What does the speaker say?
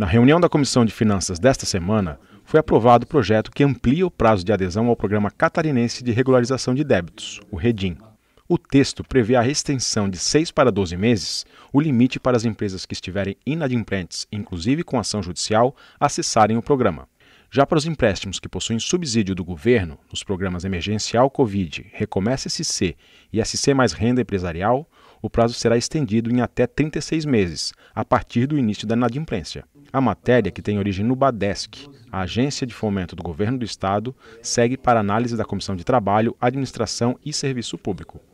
Na reunião da Comissão de Finanças desta semana, foi aprovado o projeto que amplia o prazo de adesão ao Programa Catarinense de Regularização de Débitos, o REDIM. O texto prevê a extensão de 6 para 12 meses o limite para as empresas que estiverem inadimplentes, inclusive com ação judicial, acessarem o programa. Já para os empréstimos que possuem subsídio do governo, nos programas Emergencial Covid, Recomece SC e SC Mais Renda Empresarial, o prazo será estendido em até 36 meses, a partir do início da inadimplência. A matéria, que tem origem no Badesc, a agência de fomento do governo do estado, segue para análise da Comissão de Trabalho, Administração e Serviço Público.